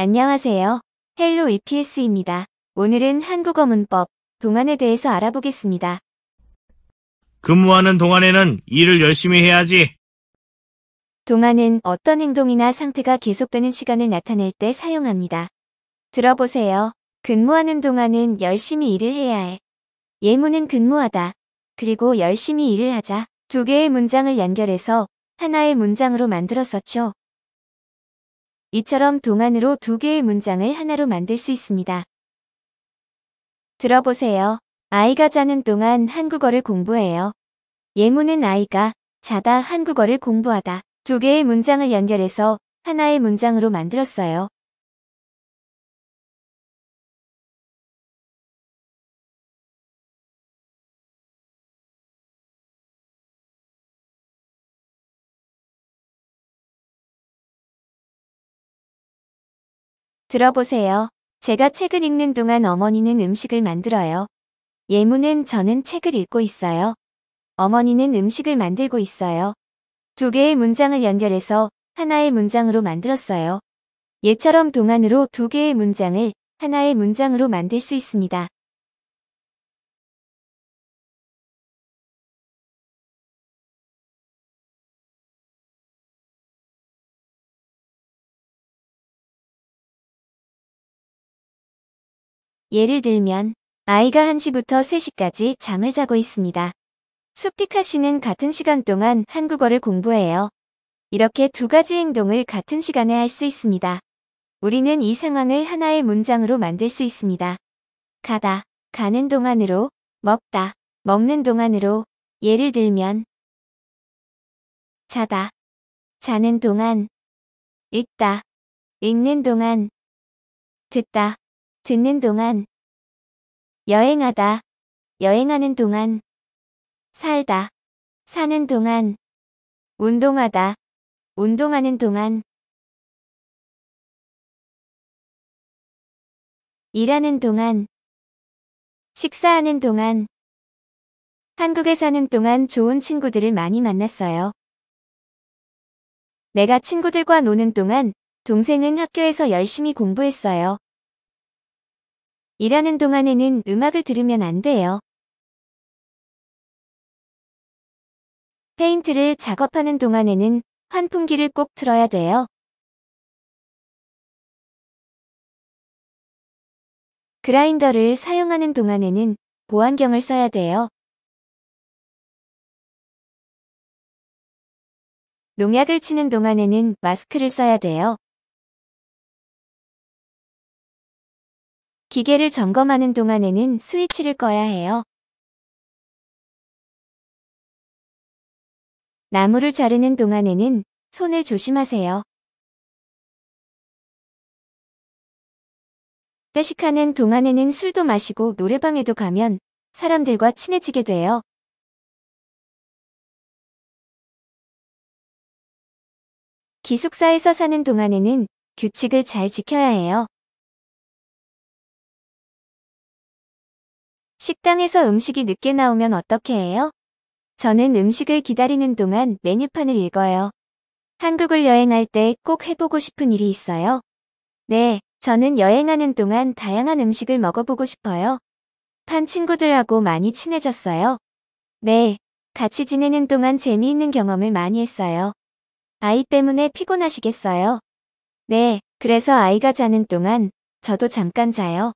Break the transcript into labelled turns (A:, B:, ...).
A: 안녕하세요. 헬로 EPS입니다. 오늘은 한국어 문법, 동안에 대해서 알아보겠습니다.
B: 근무하는 동안에는 일을 열심히 해야지.
A: 동안은 어떤 행동이나 상태가 계속되는 시간을 나타낼 때 사용합니다. 들어보세요. 근무하는 동안은 열심히 일을 해야 해. 예문은 근무하다. 그리고 열심히 일을 하자. 두 개의 문장을 연결해서 하나의 문장으로 만들었었죠. 이처럼 동안으로 두 개의 문장을 하나로 만들 수 있습니다. 들어보세요. 아이가 자는 동안 한국어를 공부해요. 예문은 아이가 자다 한국어를 공부하다 두 개의 문장을 연결해서 하나의 문장으로 만들었어요. 들어보세요. 제가 책을 읽는 동안 어머니는 음식을 만들어요. 예문은 저는 책을 읽고 있어요. 어머니는 음식을 만들고 있어요. 두 개의 문장을 연결해서 하나의 문장으로 만들었어요. 예처럼 동안으로 두 개의 문장을 하나의 문장으로 만들 수 있습니다. 예를 들면 아이가 1시부터 3시까지 잠을 자고 있습니다. 수피카 씨는 같은 시간 동안 한국어를 공부해요. 이렇게 두 가지 행동을 같은 시간에 할 수 있습니다. 우리는 이 상황을 하나의 문장으로 만들 수 있습니다. 가다, 가는 동안으로, 먹다, 먹는 동안으로, 예를 들면
B: 자다, 자는 동안, 읽다 읽는 동안, 듣다, 듣는 동안 여행하다 여행하는 동안 살다 사는 동안 운동하다 운동하는 동안 일하는 동안 식사하는
A: 동안 한국에 사는 동안 좋은 친구들을 많이 만났어요. 내가 친구들과 노는 동안 동생은 학교에서 열심히 공부했어요. 일하는 동안에는 음악을 들으면 안 돼요.
B: 페인트를 작업하는 동안에는 환풍기를 꼭 틀어야 돼요. 그라인더를 사용하는 동안에는 보안경을 써야 돼요. 농약을 치는 동안에는 마스크를 써야 돼요. 기계를 점검하는 동안에는 스위치를 꺼야 해요. 나무를 자르는 동안에는 손을 조심하세요. 회식하는 동안에는 술도 마시고 노래방에도 가면 사람들과 친해지게 돼요. 기숙사에서 사는 동안에는 규칙을 잘 지켜야 해요. 식당에서
A: 음식이 늦게 나오면 어떻게 해요? 저는 음식을 기다리는 동안 메뉴판을 읽어요. 한국을 여행할 때 꼭 해보고 싶은 일이 있어요. 네, 저는 여행하는 동안 다양한 음식을 먹어보고 싶어요. 한 친구들하고 많이 친해졌어요. 네, 같이 지내는 동안 재미있는 경험을 많이 했어요. 아이 때문에 피곤하시겠어요? 네, 그래서 아이가 자는 동안 저도 잠깐 자요.